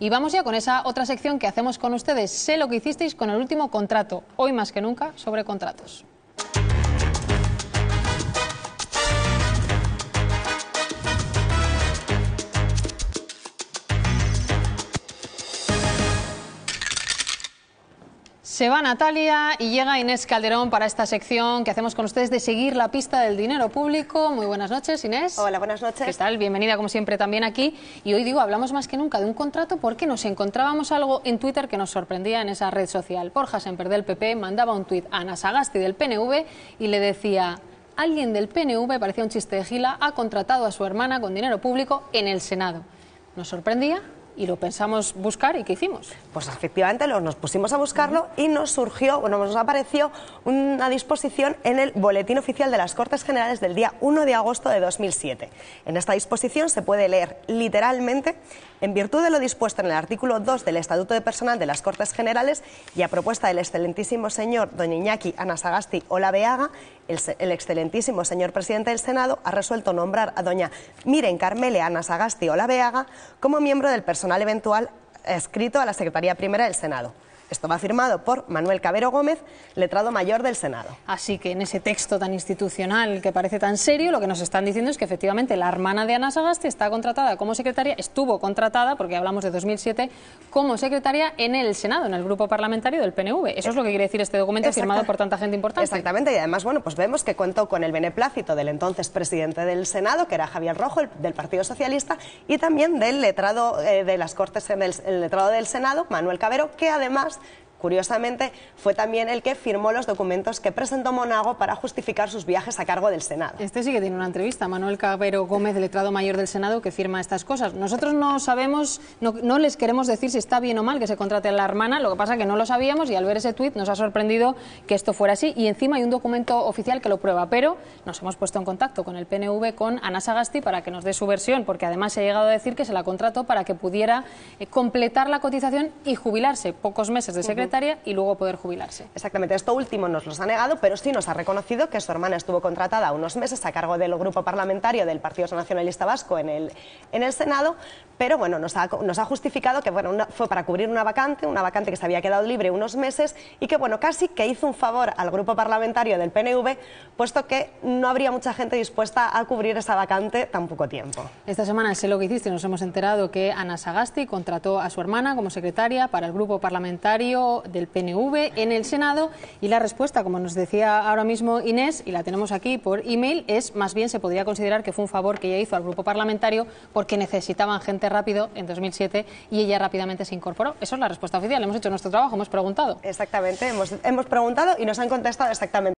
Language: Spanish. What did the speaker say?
y vamos ya con esa otra sección que hacemos con ustedes. Sé lo que hicisteis con el último contrato, hoy más que nunca sobre contratos. Se va Natalia y llega Inés Calderón para esta sección que hacemos con ustedes de seguir la pista del dinero público. Muy buenas noches, Inés. Hola, buenas noches. ¿Qué tal? Bienvenida, como siempre, también aquí. Y hoy digo, hablamos más que nunca de un contrato porque nos encontrábamos algo en Twitter que nos sorprendía en esa red social. Borja Semper del PP mandaba un tuit a Ana Sagasti del PNV y le decía... Alguien del PNV, parecía un chiste de gila, ha contratado a su hermana con dinero público en el Senado. Nos sorprendía y lo pensamos buscar y ¿qué hicimos? Pues efectivamente nos pusimos a buscarlo y nos surgió, bueno, nos apareció una disposición en el Boletín Oficial de las Cortes Generales del día 1 de agosto de 2007. En esta disposición se puede leer literalmente en virtud de lo dispuesto en el artículo 2 del Estatuto de Personal de las Cortes Generales y a propuesta del excelentísimo señor doña Iñaki Anasagasti Olaveaga, el, el excelentísimo señor presidente del Senado ha resuelto nombrar a doña Miren Carmele Anasagasti Olaveaga como miembro del personal eventual escrito a la Secretaría Primera del Senado. Esto va firmado por Manuel Cabero Gómez, letrado mayor del Senado. Así que en ese texto tan institucional que parece tan serio, lo que nos están diciendo es que efectivamente la hermana de Ana Sagasti está contratada como secretaria, estuvo contratada, porque hablamos de 2007, como secretaria en el Senado, en el grupo parlamentario del PNV. Eso es lo que quiere decir este documento firmado por tanta gente importante. Exactamente, y además, bueno, pues vemos que contó con el beneplácito del entonces presidente del Senado, que era Javier Rojo, del Partido Socialista, y también del letrado eh, de las Cortes, el letrado del Senado, Manuel Cabero, que además Curiosamente, fue también el que firmó los documentos que presentó Monago para justificar sus viajes a cargo del Senado. Este sí que tiene una entrevista, Manuel Cabero Gómez, letrado mayor del Senado, que firma estas cosas. Nosotros no sabemos, no, les queremos decir si está bien o mal que se contrate a la hermana, lo que pasa es que no lo sabíamos y al ver ese tuit nos ha sorprendido que esto fuera así y encima hay un documento oficial que lo prueba, pero nos hemos puesto en contacto con el PNV, con Ana Sagasti, para que nos dé su versión, porque además se ha llegado a decir que se la contrató para que pudiera eh, completar la cotización y jubilarse pocos meses de secreto y luego poder jubilarse. Exactamente, esto último nos lo ha negado, pero sí nos ha reconocido que su hermana estuvo contratada unos meses a cargo del grupo parlamentario del Partido Nacionalista Vasco en el, en el Senado, pero bueno, nos ha, nos ha justificado que bueno, fue para cubrir una vacante, una vacante que se había quedado libre unos meses y que bueno, casi que hizo un favor al grupo parlamentario del PNV, puesto que no habría mucha gente dispuesta a cubrir esa vacante tan poco tiempo. Esta semana sé lo que hiciste, nos hemos enterado que Ana Sagasti contrató a su hermana como secretaria para el grupo parlamentario del PNV en el Senado y la respuesta, como nos decía ahora mismo Inés, y la tenemos aquí por email, es más bien se podría considerar que fue un favor que ella hizo al grupo parlamentario porque necesitaban gente rápido en 2007 y ella rápidamente se incorporó. Eso es la respuesta oficial. Hemos hecho nuestro trabajo, hemos preguntado. Exactamente, hemos preguntado y nos han contestado exactamente.